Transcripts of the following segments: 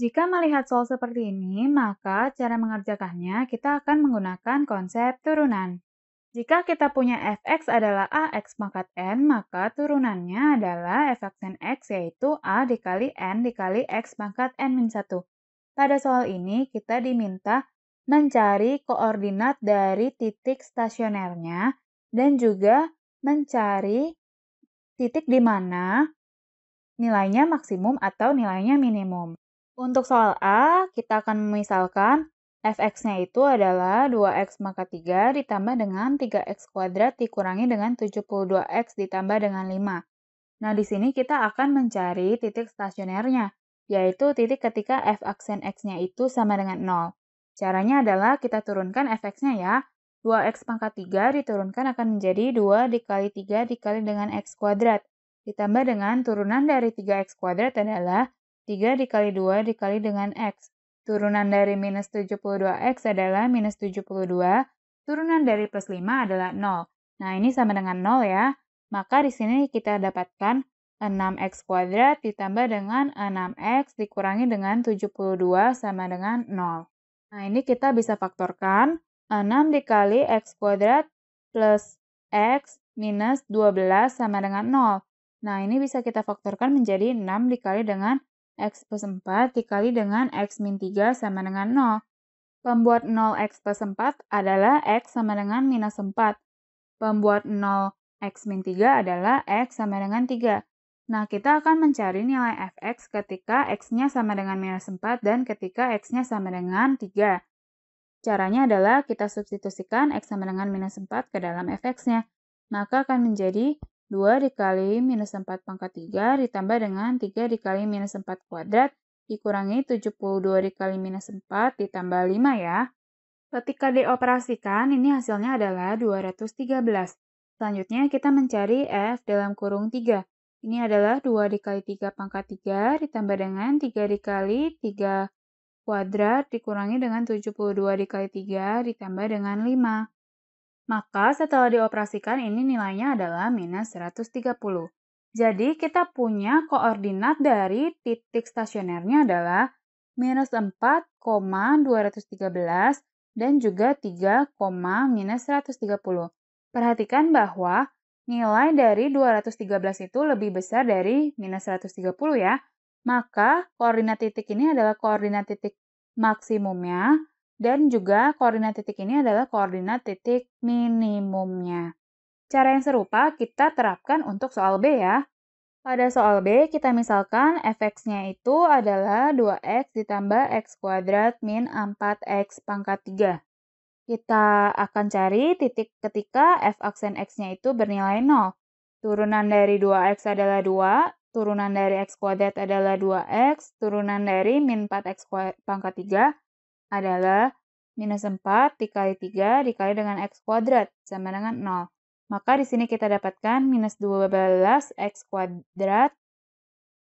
Jika melihat soal seperti ini, maka cara mengerjakannya kita akan menggunakan konsep turunan. Jika kita punya fx adalah ax pangkat n, maka turunannya adalah n x yaitu a dikali n dikali x pangkat n-1. Pada soal ini kita diminta mencari koordinat dari titik stasionernya dan juga mencari titik di mana nilainya maksimum atau nilainya minimum. Untuk soal A, kita akan memisalkan fx-nya itu adalah 2x maka 3 ditambah dengan 3x kuadrat dikurangi dengan 72x ditambah dengan 5. Nah, di sini kita akan mencari titik stasionernya, yaitu titik ketika f aksen x-nya itu sama dengan 0. Caranya adalah kita turunkan fx-nya ya. 2x pangkat 3 diturunkan akan menjadi 2 dikali 3 dikali dengan x kuadrat. Ditambah dengan turunan dari 3x kuadrat adalah 3 dikali 2 dikali dengan X. Turunan dari minus 72X adalah minus 72, turunan dari plus 5 adalah 0. Nah, ini sama dengan 0 ya. Maka di sini kita dapatkan 6x kuadrat ditambah dengan 6x dikurangi dengan 72 sama dengan 0. Nah, ini kita bisa faktorkan 6 dikali x kuadrat plus x minus 12 sama dengan 0. Nah, ini bisa kita faktorkan menjadi 6 dikali dengan X plus 4 dikali dengan X min 3 sama dengan 0. Pembuat 0X plus 4 adalah X sama dengan minus 4. Pembuat 0X min 3 adalah X sama dengan 3. Nah, kita akan mencari nilai fx ketika x-nya sama dengan minus 4 dan ketika x-nya sama dengan 3. Caranya adalah kita substitusikan x sama dengan minus 4 ke dalam fx-nya. Maka akan menjadi 2 dikali minus 4 pangkat 3 ditambah dengan 3 dikali minus 4 kuadrat dikurangi 72 dikali minus 4 ditambah 5 ya. Ketika dioperasikan, ini hasilnya adalah 213. Selanjutnya kita mencari F dalam kurung 3. Ini adalah 2 dikali 3 pangkat 3 ditambah dengan 3 dikali 3 kuadrat dikurangi dengan 72 dikali 3 ditambah dengan 5. Maka setelah dioperasikan ini nilainya adalah minus 130. Jadi kita punya koordinat dari titik stasionernya adalah minus 4,213 dan juga 3, minus 130. Perhatikan bahwa nilai dari 213 itu lebih besar dari minus 130 ya. Maka koordinat titik ini adalah koordinat titik maksimumnya dan juga koordinat titik ini adalah koordinat titik minimumnya. Cara yang serupa kita terapkan untuk soal B ya. Pada soal B, kita misalkan fx-nya itu adalah 2x ditambah x kuadrat min 4x pangkat 3. Kita akan cari titik ketika f aksen x-nya itu bernilai 0. Turunan dari 2x adalah 2, turunan dari x kuadrat adalah 2x, turunan dari min 4x pangkat 3, adalah minus 4 dikali 3 dikali dengan X kuadrat sama dengan 0. Maka di sini kita dapatkan minus 12X kuadrat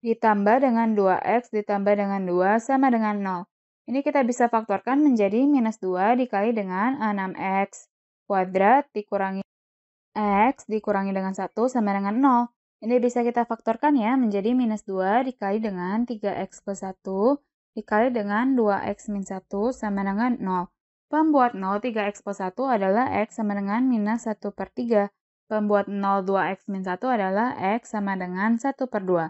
ditambah dengan 2X ditambah dengan 2 sama dengan 0. Ini kita bisa faktorkan menjadi minus 2 dikali dengan 6X kuadrat dikurangi X dikurangi dengan 1 sama dengan 0. Ini bisa kita faktorkan ya menjadi minus 2 dikali dengan 3X plus 1 dikali dengan 2x min 1 sama dengan 0. Pembuat 0 3x plus 1 adalah x sama dengan minus 1 per 3. Pembuat 0 2x min 1 adalah x sama dengan 1 per 2.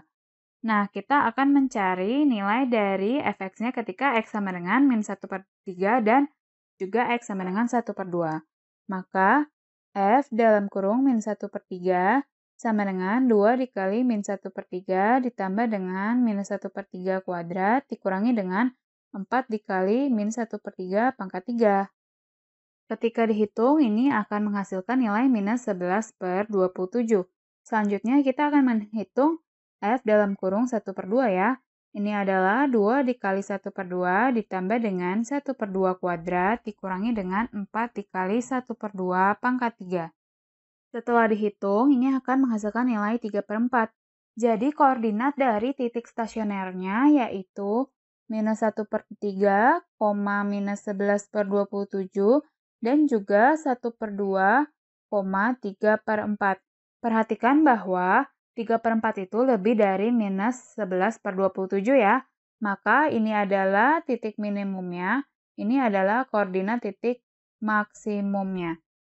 Nah, kita akan mencari nilai dari fx-nya ketika x sama dengan minus 1 per 3 dan juga x sama dengan 1 per 2. Maka, f dalam kurung minus 1 per 3 sama dengan 2 dikali min 1 per 3 ditambah dengan minus 1 per 3 kuadrat dikurangi dengan 4 dikali min 1 per 3 pangkat 3. Ketika dihitung, ini akan menghasilkan nilai minus 11 per 27. Selanjutnya kita akan menghitung F dalam kurung 1 per 2 ya. Ini adalah 2 dikali 1 per 2 ditambah dengan 1 per 2 kuadrat dikurangi dengan 4 dikali 1 per 2 pangkat 3. Setelah dihitung, ini akan menghasilkan nilai 3 per 4. Jadi koordinat dari titik stasionernya yaitu minus 1 per 3, koma minus 11 per 27, dan juga 1 per 2, koma 3 per 4. Perhatikan bahwa 3 per 4 itu lebih dari minus 11 per 27 ya. Maka ini adalah titik minimumnya, ini adalah koordinat titik maksimumnya.